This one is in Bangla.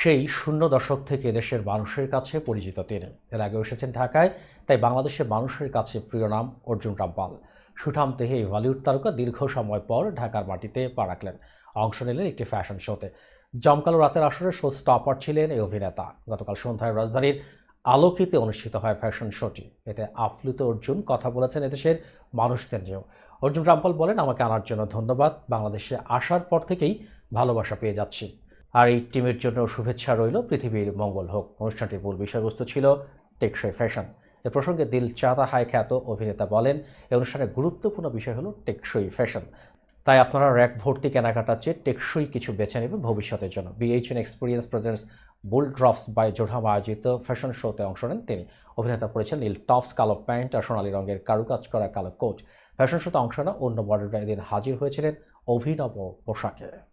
সেই শূন্য দশক থেকে দেশের মানুষের কাছে পরিচিত তিনি এর আগে এসেছেন ঢাকায় তাই বাংলাদেশের মানুষের কাছে প্রিয় নাম অর্জুন রামপাল সুঠাম তেহে এই বলিউড তারকা দীর্ঘ সময় পর ঢাকার মাটিতে পা রাখলেন অংশ নিলেন একটি ফ্যাশন শোতে জমকালো রাতের আসরে শো স্টপার ছিলেন এই অভিনেতা গতকাল সন্ধ্যায় রাজধানীর আলোকিতে অনুষ্ঠিত হয় ফ্যাশন শোটি এতে আফলিত অর্জুন কথা বলেছেন এদেশের মানুষদের নিয়েও অর্জুন রামপাল বলেন আমাকে আনার জন্য ধন্যবাদ বাংলাদেশে আসার পর থেকেই ভালোবাসা পেয়ে যাচ্ছি আর এই টিমের জন্য শুভেচ্ছা রইল পৃথিবীর মঙ্গল হোক অনুষ্ঠানটির মূল বিষয়বস্তু ছিল টেকসই ফ্যাশন এ প্রসঙ্গে দিল চাঁদা হায় খ্যাত অভিনেতা বলেন এই অনুষ্ঠানের গুরুত্বপূর্ণ বিষয় হলো টেকসই ফ্যাশন তাই আপনারা র্যাক ভর্তি কেনাকাটার চেয়ে টেকসই কিছু বেছে নেবেন ভবিষ্যতের জন্য BHN experience presents bull drops by জোড়াম আয়োজিত ফ্যাশন শোতে অংশ নেন তিনি অভিনেতা পড়েছেন নীল টপস কালো প্যান্ট আর সোনালী রঙের কারুকাজ করা কালো কোচ ফ্যাশন শোতে অংশ নেওয়া অন্য মডেলরা এদিন হাজির হয়েছিলেন অভিনব পোশাকে